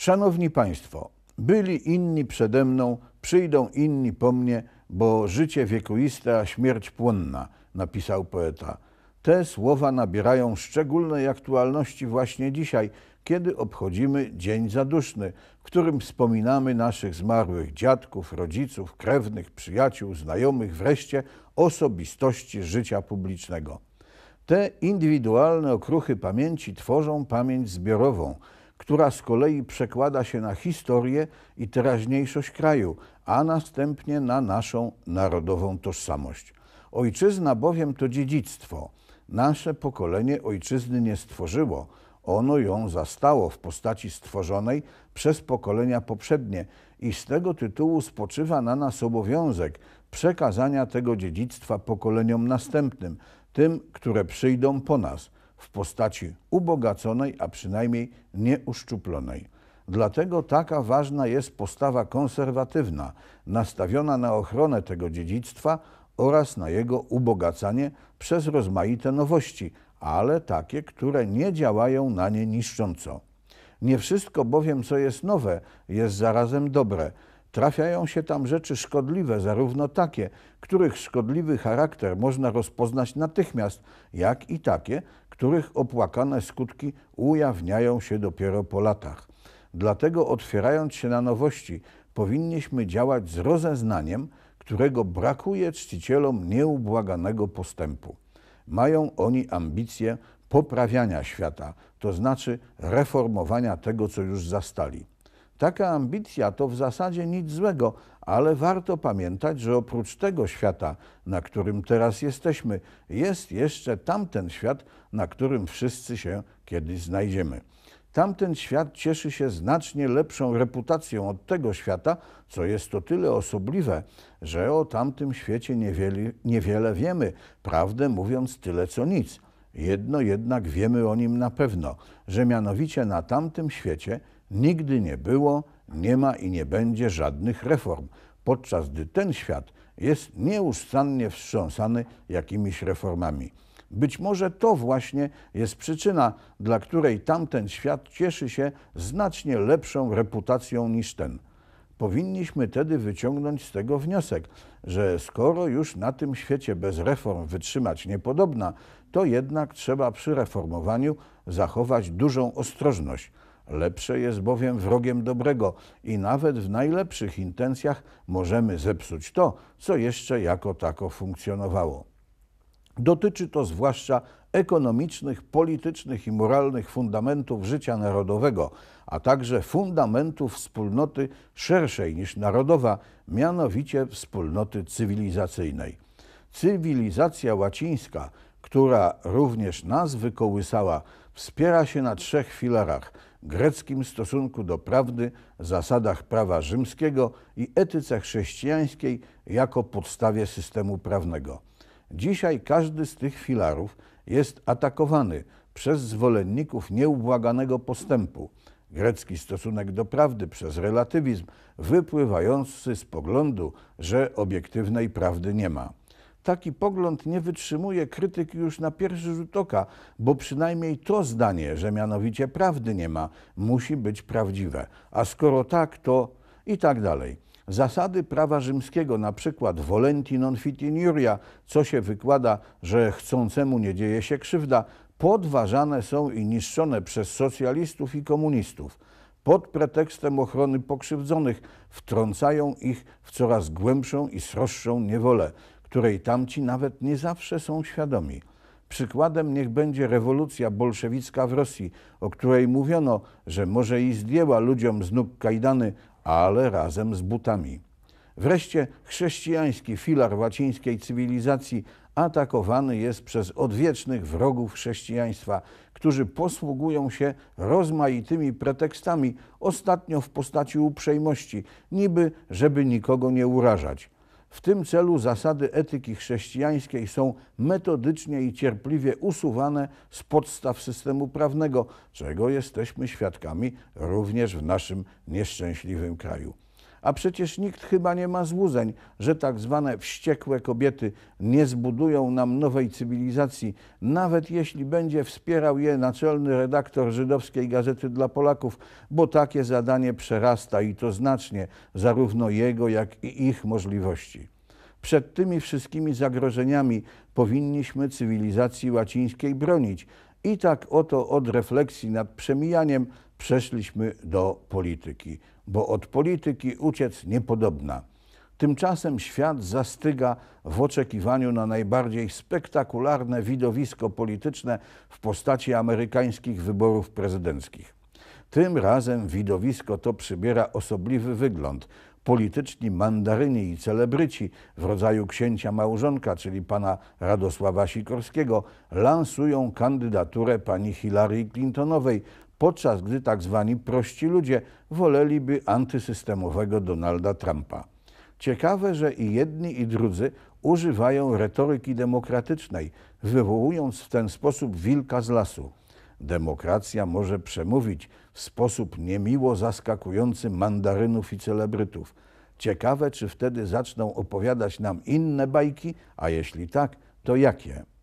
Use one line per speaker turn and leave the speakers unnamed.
Szanowni Państwo, byli inni przede mną, przyjdą inni po mnie, bo życie wiekuiste, a śmierć płonna, napisał poeta. Te słowa nabierają szczególnej aktualności właśnie dzisiaj, kiedy obchodzimy Dzień Zaduszny, w którym wspominamy naszych zmarłych dziadków, rodziców, krewnych, przyjaciół, znajomych, wreszcie osobistości życia publicznego. Te indywidualne okruchy pamięci tworzą pamięć zbiorową – która z kolei przekłada się na historię i teraźniejszość kraju, a następnie na naszą narodową tożsamość. Ojczyzna bowiem to dziedzictwo. Nasze pokolenie ojczyzny nie stworzyło, ono ją zastało w postaci stworzonej przez pokolenia poprzednie i z tego tytułu spoczywa na nas obowiązek przekazania tego dziedzictwa pokoleniom następnym, tym, które przyjdą po nas – w postaci ubogaconej, a przynajmniej nieuszczuplonej. Dlatego taka ważna jest postawa konserwatywna, nastawiona na ochronę tego dziedzictwa oraz na jego ubogacanie przez rozmaite nowości, ale takie, które nie działają na nie niszcząco. Nie wszystko bowiem, co jest nowe, jest zarazem dobre, Trafiają się tam rzeczy szkodliwe, zarówno takie, których szkodliwy charakter można rozpoznać natychmiast, jak i takie, których opłakane skutki ujawniają się dopiero po latach. Dlatego otwierając się na nowości, powinniśmy działać z rozeznaniem, którego brakuje czcicielom nieubłaganego postępu. Mają oni ambicje poprawiania świata, to znaczy reformowania tego, co już zastali. Taka ambicja to w zasadzie nic złego, ale warto pamiętać, że oprócz tego świata, na którym teraz jesteśmy, jest jeszcze tamten świat, na którym wszyscy się kiedyś znajdziemy. Tamten świat cieszy się znacznie lepszą reputacją od tego świata, co jest to tyle osobliwe, że o tamtym świecie niewiele, niewiele wiemy, prawdę mówiąc tyle co nic. Jedno jednak wiemy o nim na pewno, że mianowicie na tamtym świecie Nigdy nie było, nie ma i nie będzie żadnych reform, podczas gdy ten świat jest nieustannie wstrząsany jakimiś reformami. Być może to właśnie jest przyczyna, dla której tamten świat cieszy się znacznie lepszą reputacją niż ten. Powinniśmy tedy wyciągnąć z tego wniosek, że skoro już na tym świecie bez reform wytrzymać niepodobna, to jednak trzeba przy reformowaniu zachować dużą ostrożność. Lepsze jest bowiem wrogiem dobrego i nawet w najlepszych intencjach możemy zepsuć to, co jeszcze jako tako funkcjonowało. Dotyczy to zwłaszcza ekonomicznych, politycznych i moralnych fundamentów życia narodowego, a także fundamentów wspólnoty szerszej niż narodowa, mianowicie wspólnoty cywilizacyjnej. Cywilizacja łacińska, która również nas wykołysała, wspiera się na trzech filarach greckim stosunku do prawdy, zasadach prawa rzymskiego i etyce chrześcijańskiej jako podstawie systemu prawnego. Dzisiaj każdy z tych filarów jest atakowany przez zwolenników nieubłaganego postępu. Grecki stosunek do prawdy przez relatywizm, wypływający z poglądu, że obiektywnej prawdy nie ma taki pogląd nie wytrzymuje krytyki już na pierwszy rzut oka, bo przynajmniej to zdanie, że mianowicie prawdy nie ma, musi być prawdziwe. A skoro tak, to i tak dalej. Zasady prawa rzymskiego, na przykład volenti non injuria, co się wykłada, że chcącemu nie dzieje się krzywda, podważane są i niszczone przez socjalistów i komunistów. Pod pretekstem ochrony pokrzywdzonych wtrącają ich w coraz głębszą i sroższą niewolę której tamci nawet nie zawsze są świadomi. Przykładem niech będzie rewolucja bolszewicka w Rosji, o której mówiono, że może i zdjęła ludziom z nóg kajdany, ale razem z butami. Wreszcie chrześcijański filar łacińskiej cywilizacji atakowany jest przez odwiecznych wrogów chrześcijaństwa, którzy posługują się rozmaitymi pretekstami, ostatnio w postaci uprzejmości, niby żeby nikogo nie urażać. W tym celu zasady etyki chrześcijańskiej są metodycznie i cierpliwie usuwane z podstaw systemu prawnego, czego jesteśmy świadkami również w naszym nieszczęśliwym kraju. A przecież nikt chyba nie ma złudzeń, że tak zwane wściekłe kobiety nie zbudują nam nowej cywilizacji, nawet jeśli będzie wspierał je naczelny redaktor żydowskiej gazety dla Polaków, bo takie zadanie przerasta i to znacznie zarówno jego, jak i ich możliwości. Przed tymi wszystkimi zagrożeniami powinniśmy cywilizacji łacińskiej bronić. I tak oto od refleksji nad przemijaniem przeszliśmy do polityki bo od polityki uciec niepodobna. Tymczasem świat zastyga w oczekiwaniu na najbardziej spektakularne widowisko polityczne w postaci amerykańskich wyborów prezydenckich. Tym razem widowisko to przybiera osobliwy wygląd. Polityczni mandaryni i celebryci w rodzaju księcia małżonka, czyli pana Radosława Sikorskiego, lansują kandydaturę pani Hillary Clintonowej, podczas gdy tak zwani prości ludzie woleliby antysystemowego Donalda Trumpa. Ciekawe, że i jedni, i drudzy używają retoryki demokratycznej, wywołując w ten sposób wilka z lasu. Demokracja może przemówić w sposób niemiło zaskakujący mandarynów i celebrytów. Ciekawe, czy wtedy zaczną opowiadać nam inne bajki, a jeśli tak, to jakie?